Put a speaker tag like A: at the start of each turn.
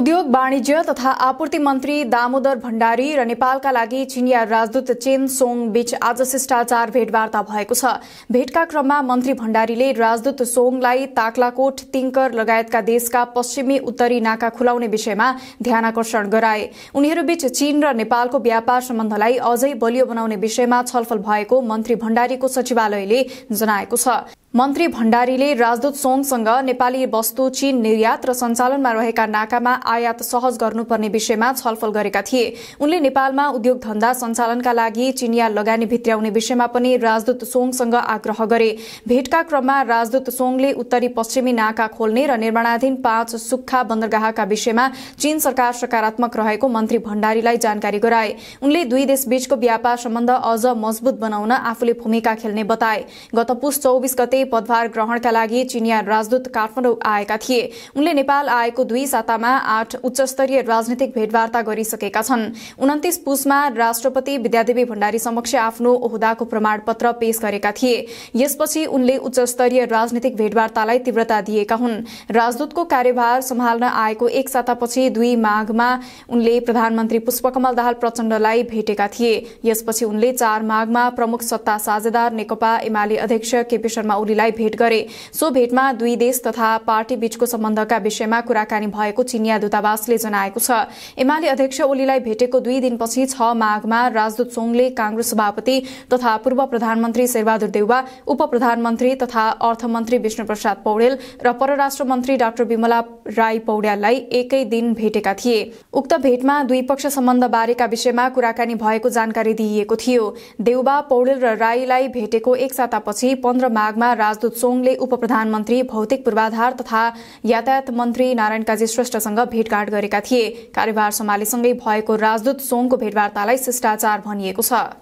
A: उद्योग वाणिज्य तथा आपूर्ति मन्त्री दामोदर भण्डारी र नेपालका लागि चिनिया राजदूत चेन सोङ बीच आज शिष्टाचार भेटवार्ता भएको छ भेटका क्रममा मन्त्री भण्डारीले राजदूत सोङलाई ताक्लाकोट तिङ्कर लगायतका देशका पश्चिमी उत्तरी नाका खुलाउने विषयमा ध्यान आकर्षण गराए उनीहरूबीच चीन र नेपालको व्यापार सम्बन्धलाई अझै बलियो बनाउने विषयमा छलफल भएको मन्त्री भण्डारीको सचिवालयले जनाएको छ मन्त्री भण्डारीले राजदूत सोङसँग नेपाली वस्तु चीन निर्यात र सञ्चालनमा रहेका नाकामा आयात सहज गर्नुपर्ने विषयमा छलफल गरेका थिए उनले नेपालमा उद्योग धन्दा सञ्चालनका लागि चिनिया लगानी भित्र्याउने विषयमा पनि राजदूत सोङसँग आग्रह गरे भेटका क्रममा राजदूत सोङले उत्तरी पश्चिमी नाका खोल्ने र निर्माणाधीन पाँच सुक्खा बन्दरगाहका विषयमा चीन सरकार सकारात्मक रहेको मन्त्री भण्डारीलाई जानकारी गराए उनले दुई देशबीचको व्यापार सम्बन्ध अझ मजबूत बनाउन आफूले भूमिका खेल्ने बताए गत पुस चौबिस गते गर्दै पदभार ग्रहणका लागि चिनिया राजदूत काठमाडौँ आएका थिए उनले नेपाल आएको दुई सातामा आठ उच्चस्तरीय राजनीतिक भेटवार्ता गरिसकेका छन् उन्तिस पुसमा राष्ट्रपति विद्यादेवी भण्डारी समक्ष आफ्नो ओहदाको प्रमाणपत्र पेश गरेका थिए यसपछि उनले उच्चस्तरीय राजनीतिक भेटवार्तालाई तीव्रता दिएका हुन् राजदूतको कार्यभार सम्हाल्न आएको एक सातापछि दुई माघमा उनले प्रधानमन्त्री पुष्पकमल दाहाल प्रचण्डलाई भेटेका थिए यसपछि उनले चार माघमा प्रमुख सत्ता साझेदार नेकपा एमाले अध्यक्ष केपी शर्मा ओलीलाई भेट गरे सो भेटमा दुई देश तथा पार्टी बीचको सम्बन्धका विषयमा कुराकानी भएको चिनिया दूतावासले जनाएको छ एमाले अध्यक्ष ओलीलाई भेटेको दुई दिनपछि छ माघमा राजदूत सोङले काँग्रेस सभापति तथा पूर्व प्रधानमन्त्री शेरबहादुर देउवा उप प्रधानमन्त्री तथा अर्थमन्त्री विष्णुप्रसाद पौडेल र परराष्ट्र मन्त्री डाक्टर विमला राई पौड्याललाई एकै दिन भेटेका थिए उक्त भेटमा सम्बन्ध बारेका विषयमा कुराकानी भएको जानकारी दिइएको थियो देउबा पौडेल र राईलाई भेटेको एक सातापछि पन्ध्र माघमा राजदूत सोङले उप प्रधानमन्त्री भौतिक पूर्वाधार तथा यातायात मन्त्री नारायण काजी श्रेष्ठसँग भेटघाट गरेका थिए कार्यभार सम्हालेसँगै भएको राजदूत सोङको भेटवार्तालाई शिष्टाचार भनिएको छ